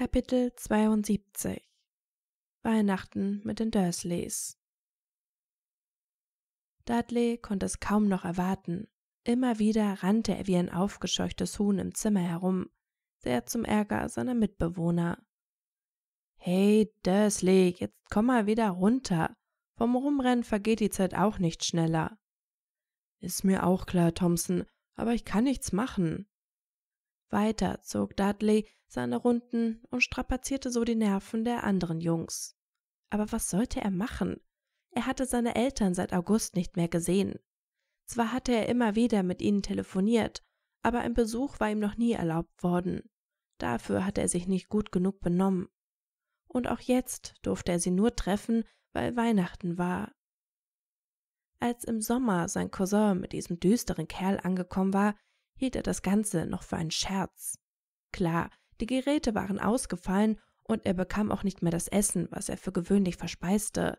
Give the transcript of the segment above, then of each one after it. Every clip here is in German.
Kapitel 72 Weihnachten mit den Dursleys Dudley konnte es kaum noch erwarten. Immer wieder rannte er wie ein aufgescheuchtes Huhn im Zimmer herum, sehr zum Ärger seiner Mitbewohner. Hey, Dursley, jetzt komm mal wieder runter. Vom Rumrennen vergeht die Zeit auch nicht schneller. Ist mir auch klar, Thompson, aber ich kann nichts machen. Weiter zog Dudley seine Runden und strapazierte so die Nerven der anderen Jungs. Aber was sollte er machen? Er hatte seine Eltern seit August nicht mehr gesehen. Zwar hatte er immer wieder mit ihnen telefoniert, aber ein Besuch war ihm noch nie erlaubt worden. Dafür hatte er sich nicht gut genug benommen. Und auch jetzt durfte er sie nur treffen, weil Weihnachten war. Als im Sommer sein Cousin mit diesem düsteren Kerl angekommen war, hielt er das Ganze noch für einen Scherz. Klar, die Geräte waren ausgefallen und er bekam auch nicht mehr das Essen, was er für gewöhnlich verspeiste.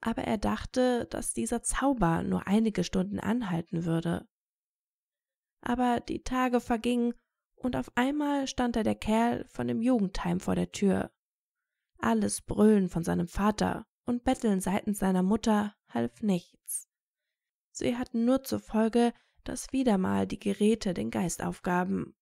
Aber er dachte, dass dieser Zauber nur einige Stunden anhalten würde. Aber die Tage vergingen und auf einmal stand da der Kerl von dem Jugendheim vor der Tür. Alles Brüllen von seinem Vater und Betteln seitens seiner Mutter half nichts. Sie hatten nur zur Folge, dass wieder mal die Geräte den Geist aufgaben.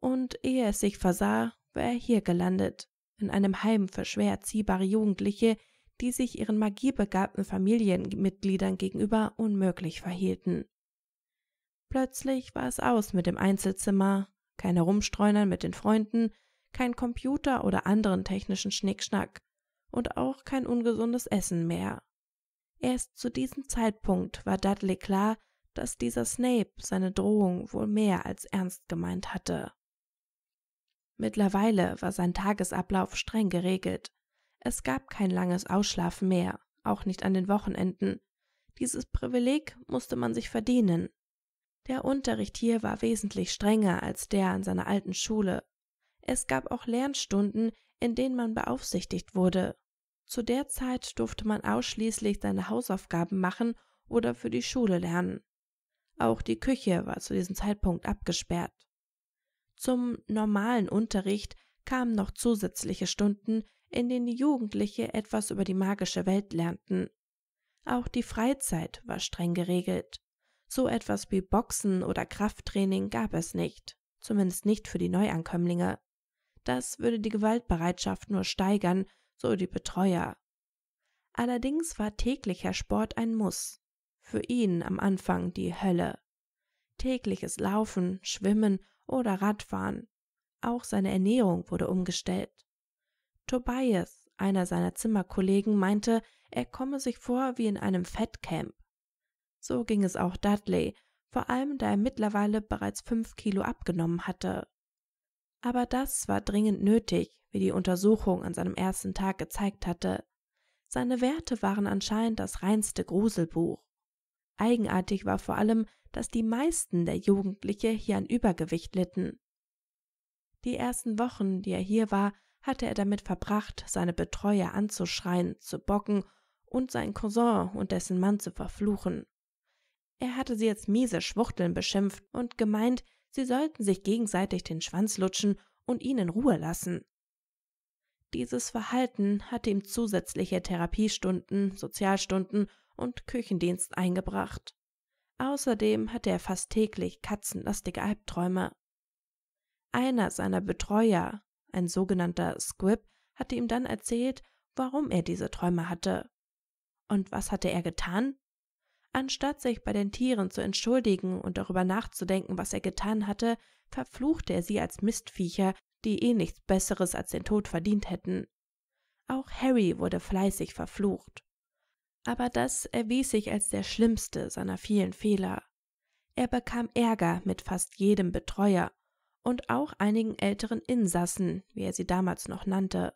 Und ehe es sich versah, war er hier gelandet, in einem Heim für schwer erziehbare Jugendliche, die sich ihren magiebegabten Familienmitgliedern gegenüber unmöglich verhielten. Plötzlich war es aus mit dem Einzelzimmer, keine Rumstreunern mit den Freunden, kein Computer oder anderen technischen Schnickschnack und auch kein ungesundes Essen mehr. Erst zu diesem Zeitpunkt war Dudley klar, dass dieser Snape seine Drohung wohl mehr als ernst gemeint hatte. Mittlerweile war sein Tagesablauf streng geregelt. Es gab kein langes Ausschlafen mehr, auch nicht an den Wochenenden. Dieses Privileg musste man sich verdienen. Der Unterricht hier war wesentlich strenger als der an seiner alten Schule. Es gab auch Lernstunden, in denen man beaufsichtigt wurde. Zu der Zeit durfte man ausschließlich seine Hausaufgaben machen oder für die Schule lernen. Auch die Küche war zu diesem Zeitpunkt abgesperrt. Zum normalen Unterricht kamen noch zusätzliche Stunden, in denen die Jugendliche etwas über die magische Welt lernten. Auch die Freizeit war streng geregelt. So etwas wie Boxen oder Krafttraining gab es nicht, zumindest nicht für die Neuankömmlinge. Das würde die Gewaltbereitschaft nur steigern, so die Betreuer. Allerdings war täglicher Sport ein Muss für ihn am Anfang die Hölle. Tägliches Laufen, Schwimmen oder Radfahren. Auch seine Ernährung wurde umgestellt. Tobias, einer seiner Zimmerkollegen, meinte, er komme sich vor wie in einem Fettcamp. So ging es auch Dudley, vor allem da er mittlerweile bereits fünf Kilo abgenommen hatte. Aber das war dringend nötig, wie die Untersuchung an seinem ersten Tag gezeigt hatte. Seine Werte waren anscheinend das reinste Gruselbuch. Eigenartig war vor allem, dass die meisten der Jugendlichen hier an Übergewicht litten. Die ersten Wochen, die er hier war, hatte er damit verbracht, seine Betreuer anzuschreien, zu bocken und seinen Cousin und dessen Mann zu verfluchen. Er hatte sie als miese Schwuchteln beschimpft und gemeint, sie sollten sich gegenseitig den Schwanz lutschen und ihn in Ruhe lassen. Dieses Verhalten hatte ihm zusätzliche Therapiestunden, Sozialstunden und Küchendienst eingebracht. Außerdem hatte er fast täglich katzenlastige Albträume. Einer seiner Betreuer, ein sogenannter Squib, hatte ihm dann erzählt, warum er diese Träume hatte. Und was hatte er getan? Anstatt sich bei den Tieren zu entschuldigen und darüber nachzudenken, was er getan hatte, verfluchte er sie als Mistviecher, die eh nichts Besseres als den Tod verdient hätten. Auch Harry wurde fleißig verflucht. Aber das erwies sich als der schlimmste seiner vielen Fehler. Er bekam Ärger mit fast jedem Betreuer und auch einigen älteren Insassen, wie er sie damals noch nannte.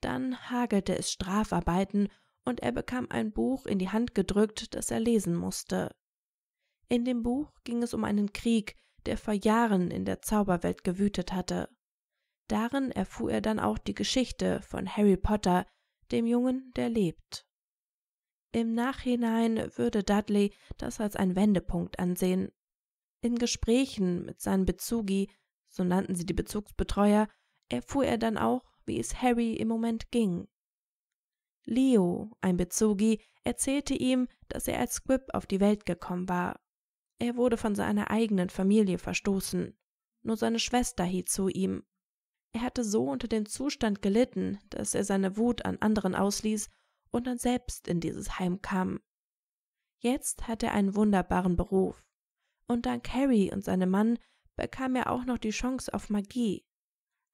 Dann hagelte es Strafarbeiten und er bekam ein Buch in die Hand gedrückt, das er lesen musste. In dem Buch ging es um einen Krieg, der vor Jahren in der Zauberwelt gewütet hatte. Darin erfuhr er dann auch die Geschichte von Harry Potter, dem Jungen, der lebt. Im Nachhinein würde Dudley das als einen Wendepunkt ansehen. In Gesprächen mit seinen Bezugi, so nannten sie die Bezugsbetreuer, erfuhr er dann auch, wie es Harry im Moment ging. Leo, ein Bezugi, erzählte ihm, dass er als Squib auf die Welt gekommen war. Er wurde von seiner eigenen Familie verstoßen. Nur seine Schwester hielt zu ihm er hatte so unter dem Zustand gelitten, dass er seine Wut an anderen ausließ und dann selbst in dieses Heim kam. Jetzt hatte er einen wunderbaren Beruf. Und dank Harry und seinem Mann bekam er auch noch die Chance auf Magie.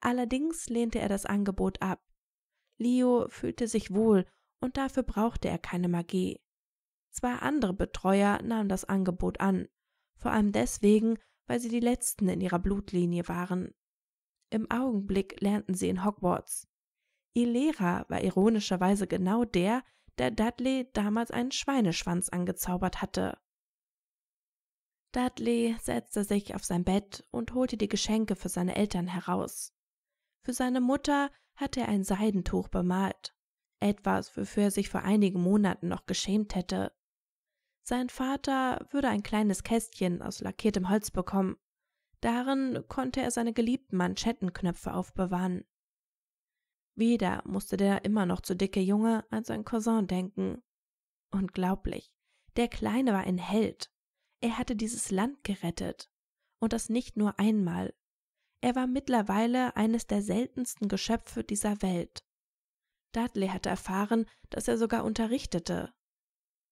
Allerdings lehnte er das Angebot ab. Leo fühlte sich wohl und dafür brauchte er keine Magie. Zwei andere Betreuer nahmen das Angebot an, vor allem deswegen, weil sie die letzten in ihrer Blutlinie waren. Im Augenblick lernten sie in Hogwarts. Ihr Lehrer war ironischerweise genau der, der Dudley damals einen Schweineschwanz angezaubert hatte. Dudley setzte sich auf sein Bett und holte die Geschenke für seine Eltern heraus. Für seine Mutter hatte er ein Seidentuch bemalt, etwas, wofür er sich vor einigen Monaten noch geschämt hätte. Sein Vater würde ein kleines Kästchen aus lackiertem Holz bekommen, Darin konnte er seine geliebten Manschettenknöpfe aufbewahren. Wieder musste der immer noch zu dicke Junge an sein Cousin denken. Unglaublich. Der Kleine war ein Held. Er hatte dieses Land gerettet. Und das nicht nur einmal. Er war mittlerweile eines der seltensten Geschöpfe dieser Welt. Dudley hatte erfahren, dass er sogar unterrichtete.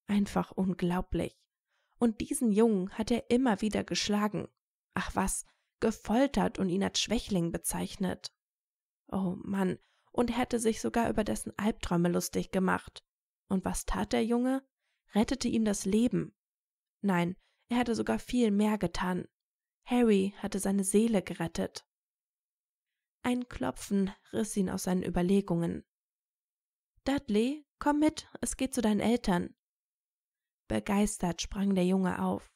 Einfach unglaublich. Und diesen Jungen hat er immer wieder geschlagen ach was, gefoltert und ihn als Schwächling bezeichnet. Oh Mann, und hätte sich sogar über dessen Albträume lustig gemacht. Und was tat der Junge? Rettete ihm das Leben. Nein, er hatte sogar viel mehr getan. Harry hatte seine Seele gerettet. Ein Klopfen riss ihn aus seinen Überlegungen. Dudley, komm mit, es geht zu deinen Eltern. Begeistert sprang der Junge auf.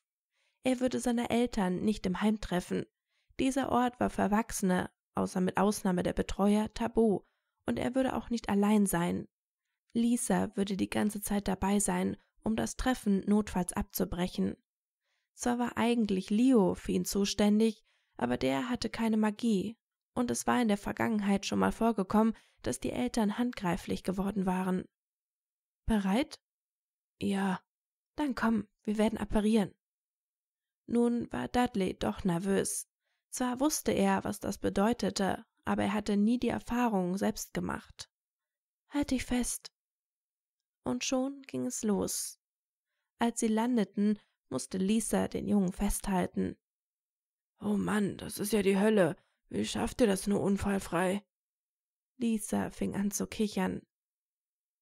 Er würde seine Eltern nicht im Heim treffen. Dieser Ort war für Erwachsene, außer mit Ausnahme der Betreuer, tabu, und er würde auch nicht allein sein. Lisa würde die ganze Zeit dabei sein, um das Treffen notfalls abzubrechen. Zwar war eigentlich Leo für ihn zuständig, aber der hatte keine Magie, und es war in der Vergangenheit schon mal vorgekommen, dass die Eltern handgreiflich geworden waren. Bereit? Ja. Dann komm, wir werden apparieren. Nun war Dudley doch nervös. Zwar wusste er, was das bedeutete, aber er hatte nie die Erfahrung selbst gemacht. Halt dich fest. Und schon ging es los. Als sie landeten, musste Lisa den Jungen festhalten. Oh Mann, das ist ja die Hölle. Wie schafft ihr das nur unfallfrei? Lisa fing an zu kichern.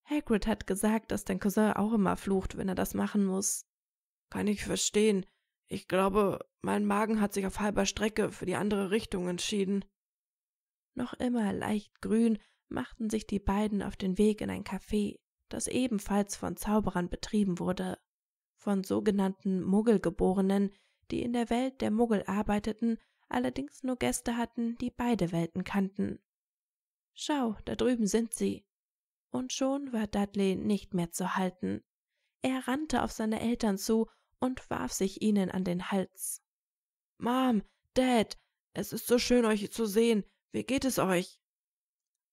Hagrid hat gesagt, dass dein Cousin auch immer flucht, wenn er das machen muss. Kann ich verstehen. Ich glaube, mein Magen hat sich auf halber Strecke für die andere Richtung entschieden. Noch immer leicht grün machten sich die beiden auf den Weg in ein Café, das ebenfalls von Zauberern betrieben wurde, von sogenannten Muggelgeborenen, die in der Welt der Muggel arbeiteten, allerdings nur Gäste hatten, die beide Welten kannten. Schau, da drüben sind sie. Und schon war Dudley nicht mehr zu halten. Er rannte auf seine Eltern zu und warf sich ihnen an den Hals. Mom, Dad, es ist so schön, euch zu sehen. Wie geht es euch?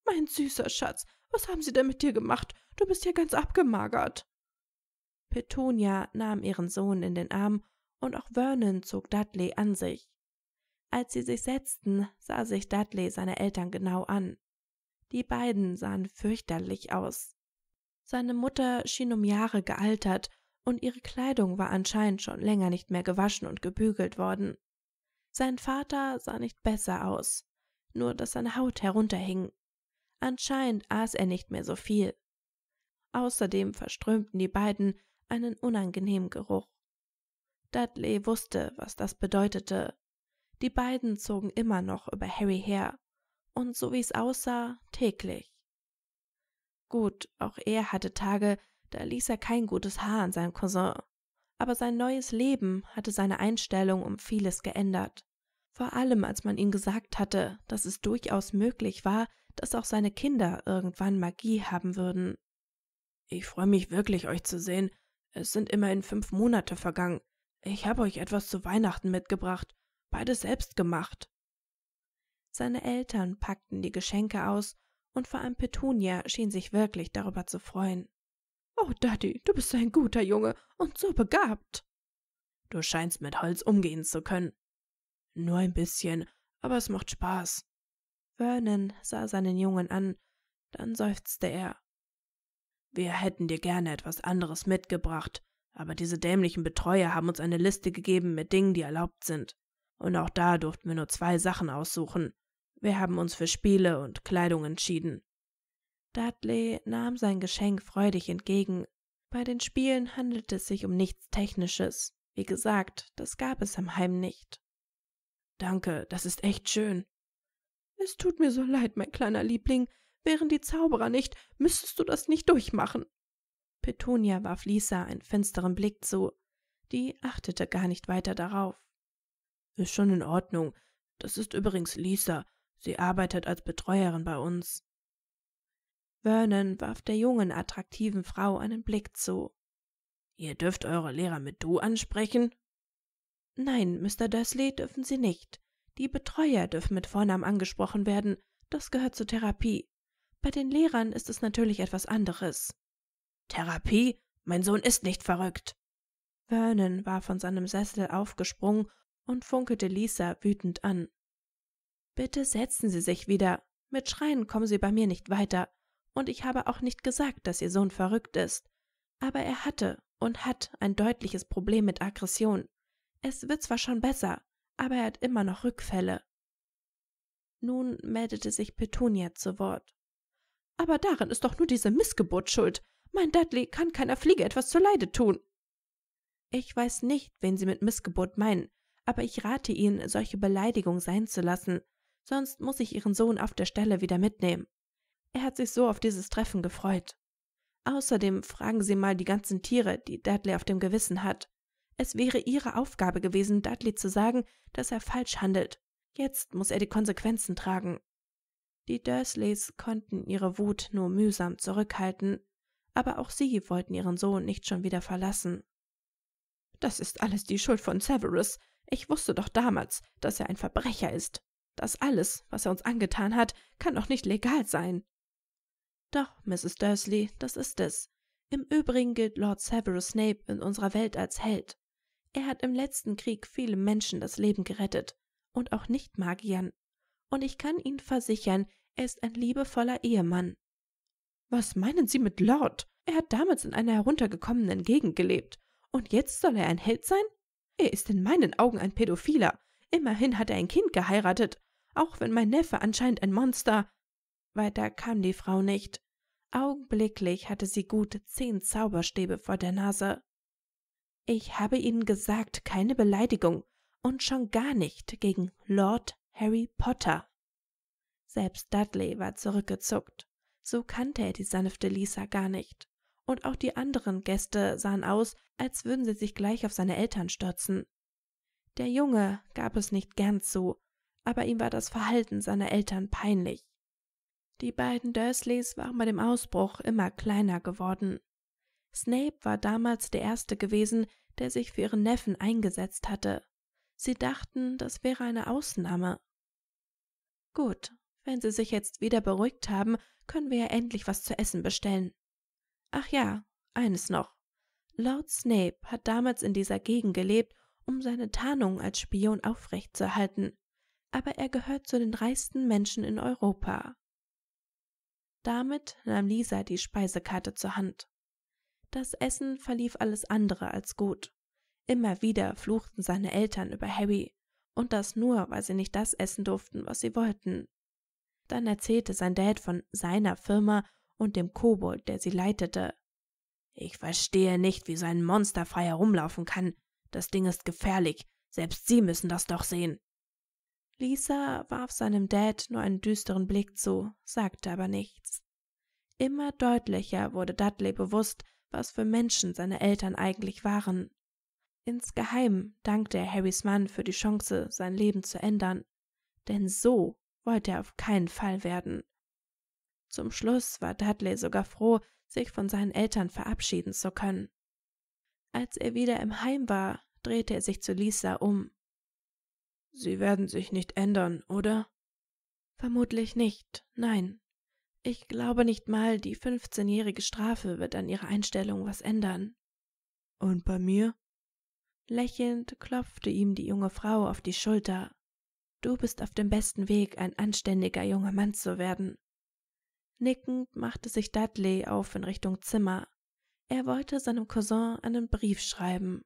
Mein süßer Schatz, was haben sie denn mit dir gemacht? Du bist ja ganz abgemagert. Petunia nahm ihren Sohn in den Arm und auch Vernon zog Dudley an sich. Als sie sich setzten, sah sich Dudley seine Eltern genau an. Die beiden sahen fürchterlich aus. Seine Mutter schien um Jahre gealtert und ihre Kleidung war anscheinend schon länger nicht mehr gewaschen und gebügelt worden. Sein Vater sah nicht besser aus, nur dass seine Haut herunterhing. Anscheinend aß er nicht mehr so viel. Außerdem verströmten die beiden einen unangenehmen Geruch. Dudley wusste, was das bedeutete. Die beiden zogen immer noch über Harry her, und so wie es aussah, täglich. Gut, auch er hatte Tage, da ließ er kein gutes Haar an seinem Cousin. Aber sein neues Leben hatte seine Einstellung um vieles geändert. Vor allem, als man ihm gesagt hatte, dass es durchaus möglich war, dass auch seine Kinder irgendwann Magie haben würden. Ich freue mich wirklich, euch zu sehen. Es sind immerhin fünf Monate vergangen. Ich habe euch etwas zu Weihnachten mitgebracht, beides selbst gemacht. Seine Eltern packten die Geschenke aus, und vor allem Petunia schien sich wirklich darüber zu freuen. Oh, Daddy, du bist ein guter Junge und so begabt. Du scheinst mit Holz umgehen zu können. Nur ein bisschen, aber es macht Spaß. Vernon sah seinen Jungen an, dann seufzte er. Wir hätten dir gerne etwas anderes mitgebracht, aber diese dämlichen Betreuer haben uns eine Liste gegeben mit Dingen, die erlaubt sind. Und auch da durften wir nur zwei Sachen aussuchen. Wir haben uns für Spiele und Kleidung entschieden. Dudley nahm sein Geschenk freudig entgegen. Bei den Spielen handelte es sich um nichts Technisches. Wie gesagt, das gab es am Heim nicht. Danke, das ist echt schön. Es tut mir so leid, mein kleiner Liebling. Wären die Zauberer nicht, müsstest du das nicht durchmachen. Petunia warf Lisa einen finsteren Blick zu. Die achtete gar nicht weiter darauf. Ist schon in Ordnung. Das ist übrigens Lisa. Sie arbeitet als Betreuerin bei uns. Vernon warf der jungen, attraktiven Frau einen Blick zu. Ihr dürft eure Lehrer mit Du ansprechen? Nein, Mr. Dursley dürfen Sie nicht. Die Betreuer dürfen mit Vornamen angesprochen werden. Das gehört zur Therapie. Bei den Lehrern ist es natürlich etwas anderes. Therapie? Mein Sohn ist nicht verrückt. Vernon war von seinem Sessel aufgesprungen und funkelte Lisa wütend an. Bitte setzen Sie sich wieder. Mit Schreien kommen Sie bei mir nicht weiter und ich habe auch nicht gesagt, dass Ihr Sohn verrückt ist. Aber er hatte und hat ein deutliches Problem mit Aggression. Es wird zwar schon besser, aber er hat immer noch Rückfälle. Nun meldete sich Petunia zu Wort. Aber daran ist doch nur diese Missgeburt schuld. Mein Dudley kann keiner Fliege etwas zuleide tun. Ich weiß nicht, wen Sie mit Missgeburt meinen, aber ich rate Ihnen, solche Beleidigung sein zu lassen, sonst muss ich Ihren Sohn auf der Stelle wieder mitnehmen. Er hat sich so auf dieses Treffen gefreut. Außerdem fragen Sie mal die ganzen Tiere, die Dudley auf dem Gewissen hat. Es wäre Ihre Aufgabe gewesen, Dudley zu sagen, dass er falsch handelt. Jetzt muss er die Konsequenzen tragen. Die Dursleys konnten ihre Wut nur mühsam zurückhalten, aber auch sie wollten ihren Sohn nicht schon wieder verlassen. Das ist alles die Schuld von Severus. Ich wusste doch damals, dass er ein Verbrecher ist. Das alles, was er uns angetan hat, kann doch nicht legal sein. Doch, Mrs. Dursley, das ist es. Im Übrigen gilt Lord Severus Snape in unserer Welt als Held. Er hat im letzten Krieg viele Menschen das Leben gerettet und auch Nicht-Magiern. Und ich kann Ihnen versichern, er ist ein liebevoller Ehemann. Was meinen Sie mit Lord? Er hat damals in einer heruntergekommenen Gegend gelebt. Und jetzt soll er ein Held sein? Er ist in meinen Augen ein Pädophiler. Immerhin hat er ein Kind geheiratet. Auch wenn mein Neffe anscheinend ein Monster, weiter kam die Frau nicht. Augenblicklich hatte sie gut zehn Zauberstäbe vor der Nase. Ich habe Ihnen gesagt, keine Beleidigung und schon gar nicht gegen Lord Harry Potter. Selbst Dudley war zurückgezuckt. So kannte er die sanfte Lisa gar nicht. Und auch die anderen Gäste sahen aus, als würden sie sich gleich auf seine Eltern stürzen. Der Junge gab es nicht gern zu, aber ihm war das Verhalten seiner Eltern peinlich. Die beiden Dursleys waren bei dem Ausbruch immer kleiner geworden. Snape war damals der Erste gewesen, der sich für ihren Neffen eingesetzt hatte. Sie dachten, das wäre eine Ausnahme. Gut, wenn Sie sich jetzt wieder beruhigt haben, können wir ja endlich was zu essen bestellen. Ach ja, eines noch. Lord Snape hat damals in dieser Gegend gelebt, um seine Tarnung als Spion aufrechtzuerhalten, aber er gehört zu den reichsten Menschen in Europa. Damit nahm Lisa die Speisekarte zur Hand. Das Essen verlief alles andere als gut. Immer wieder fluchten seine Eltern über Harry, und das nur, weil sie nicht das essen durften, was sie wollten. Dann erzählte sein Dad von seiner Firma und dem Kobold, der sie leitete. Ich verstehe nicht, wie so ein Monster frei herumlaufen kann. Das Ding ist gefährlich. Selbst Sie müssen das doch sehen. Lisa warf seinem Dad nur einen düsteren Blick zu, sagte aber nichts. Immer deutlicher wurde Dudley bewusst, was für Menschen seine Eltern eigentlich waren. Insgeheim dankte er Harrys Mann für die Chance, sein Leben zu ändern, denn so wollte er auf keinen Fall werden. Zum Schluss war Dudley sogar froh, sich von seinen Eltern verabschieden zu können. Als er wieder im Heim war, drehte er sich zu Lisa um. Sie werden sich nicht ändern, oder? Vermutlich nicht, nein. Ich glaube nicht mal, die 15-jährige Strafe wird an ihrer Einstellung was ändern. Und bei mir? Lächelnd klopfte ihm die junge Frau auf die Schulter. Du bist auf dem besten Weg, ein anständiger junger Mann zu werden. Nickend machte sich Dudley auf in Richtung Zimmer. Er wollte seinem Cousin einen Brief schreiben.